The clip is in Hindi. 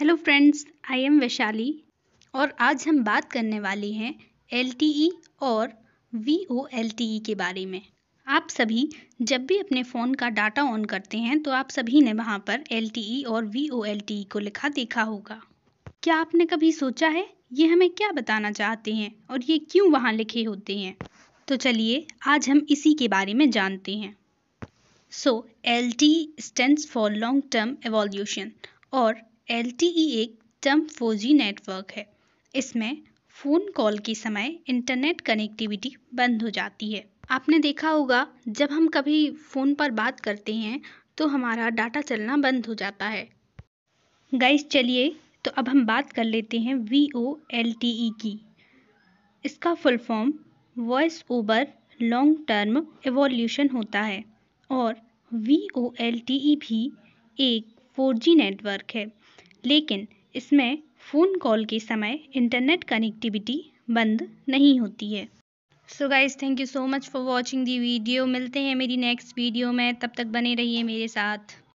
hello friends I am Vaishali और आज हम बात करने वाले हैं एल e और वी ओ एल के बारे में आप सभी जब भी अपने फ़ोन का डाटा ऑन करते हैं तो आप सभी ने वहाँ पर एल e और वी ओ एल को लिखा देखा होगा क्या आपने कभी सोचा है ये हमें क्या बताना चाहते हैं और ये क्यों वहाँ लिखे होते हैं तो चलिए आज हम इसी के बारे में जानते हैं so L T stand for long term evolution और एल एक टर्म फोर नेटवर्क है इसमें फ़ोन कॉल के समय इंटरनेट कनेक्टिविटी बंद हो जाती है आपने देखा होगा जब हम कभी फ़ोन पर बात करते हैं तो हमारा डाटा चलना बंद हो जाता है गाइस चलिए तो अब हम बात कर लेते हैं V O L T E की इसका full form voice over long term evolution होता है और V O L T E भी एक फोर जी नेटवर्क है लेकिन इसमें फ़ोन कॉल के समय इंटरनेट कनेक्टिविटी बंद नहीं होती है so guys thank you so much for watching the video मिलते हैं मेरी नेक्स्ट वीडियो में तब तक बने रहिए मेरे साथ